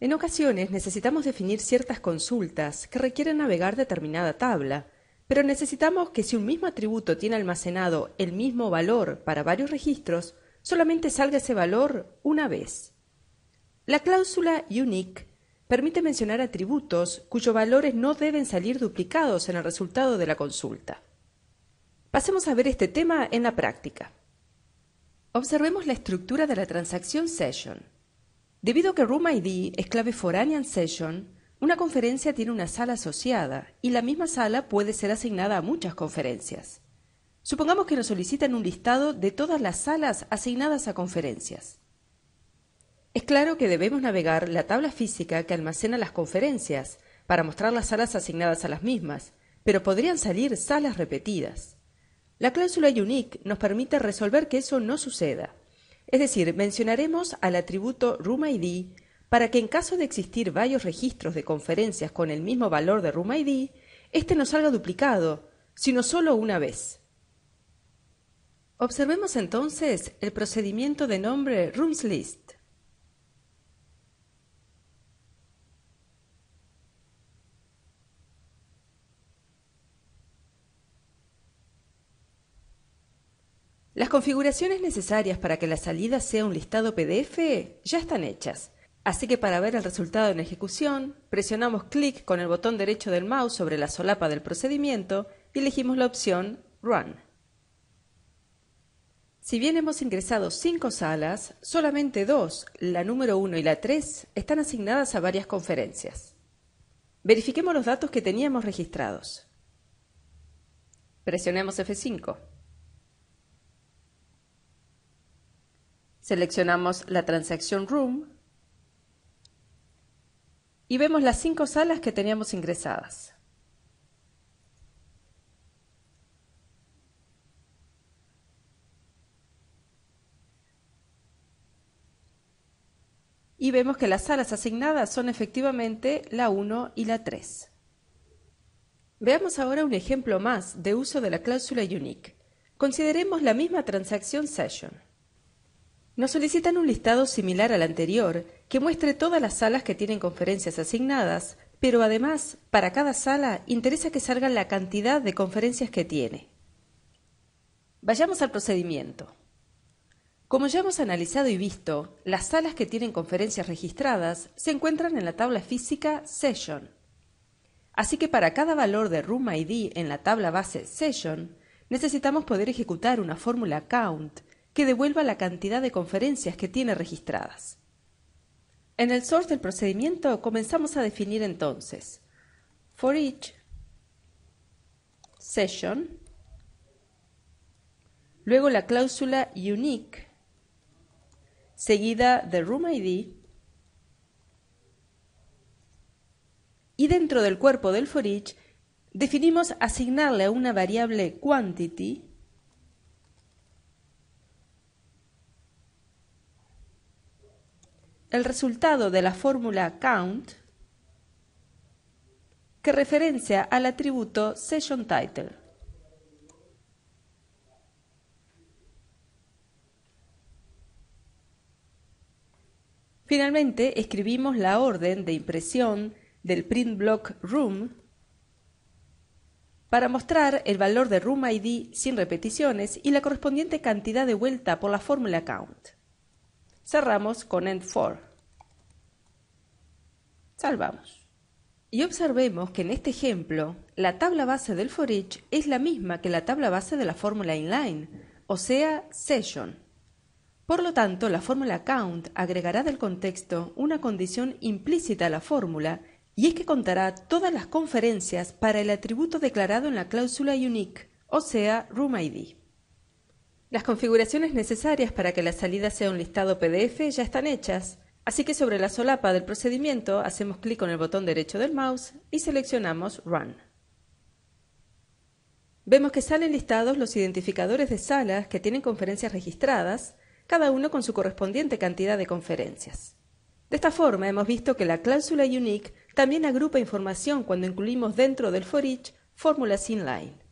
En ocasiones necesitamos definir ciertas consultas que requieren navegar determinada tabla, pero necesitamos que si un mismo atributo tiene almacenado el mismo valor para varios registros, solamente salga ese valor una vez. La cláusula unique permite mencionar atributos cuyos valores no deben salir duplicados en el resultado de la consulta. Pasemos a ver este tema en la práctica. Observemos la estructura de la transacción session. Debido a que Room ID es clave for Anian Session, una conferencia tiene una sala asociada y la misma sala puede ser asignada a muchas conferencias. Supongamos que nos solicitan un listado de todas las salas asignadas a conferencias. Es claro que debemos navegar la tabla física que almacena las conferencias para mostrar las salas asignadas a las mismas, pero podrían salir salas repetidas. La cláusula Unique nos permite resolver que eso no suceda. Es decir, mencionaremos al atributo Room para que en caso de existir varios registros de conferencias con el mismo valor de Room este no salga duplicado, sino solo una vez. Observemos entonces el procedimiento de nombre RoomsList. Las configuraciones necesarias para que la salida sea un listado PDF ya están hechas. Así que para ver el resultado en ejecución, presionamos clic con el botón derecho del mouse sobre la solapa del procedimiento y elegimos la opción Run. Si bien hemos ingresado cinco salas, solamente dos, la número 1 y la 3, están asignadas a varias conferencias. Verifiquemos los datos que teníamos registrados. Presionemos F5. Seleccionamos la transacción Room y vemos las cinco salas que teníamos ingresadas. Y vemos que las salas asignadas son efectivamente la 1 y la 3. Veamos ahora un ejemplo más de uso de la cláusula Unique. Consideremos la misma transacción Session. Nos solicitan un listado similar al anterior, que muestre todas las salas que tienen conferencias asignadas, pero además, para cada sala, interesa que salga la cantidad de conferencias que tiene. Vayamos al procedimiento. Como ya hemos analizado y visto, las salas que tienen conferencias registradas se encuentran en la tabla física Session. Así que para cada valor de Room ID en la tabla base Session, necesitamos poder ejecutar una fórmula count que devuelva la cantidad de conferencias que tiene registradas. En el source del procedimiento comenzamos a definir entonces for each session, luego la cláusula unique, seguida de room ID, y dentro del cuerpo del for each definimos asignarle a una variable quantity el resultado de la fórmula count que referencia al atributo session title. Finalmente, escribimos la orden de impresión del print block room para mostrar el valor de room ID sin repeticiones y la correspondiente cantidad de vuelta por la fórmula count cerramos con end 4. Salvamos. Y observemos que en este ejemplo, la tabla base del for each es la misma que la tabla base de la fórmula inline, o sea, session. Por lo tanto, la fórmula count agregará del contexto una condición implícita a la fórmula y es que contará todas las conferencias para el atributo declarado en la cláusula unique, o sea, room ID. Las configuraciones necesarias para que la salida sea un listado PDF ya están hechas, así que sobre la solapa del procedimiento hacemos clic con el botón derecho del mouse y seleccionamos Run. Vemos que salen listados los identificadores de salas que tienen conferencias registradas, cada uno con su correspondiente cantidad de conferencias. De esta forma hemos visto que la cláusula Unique también agrupa información cuando incluimos dentro del for fórmulas inline.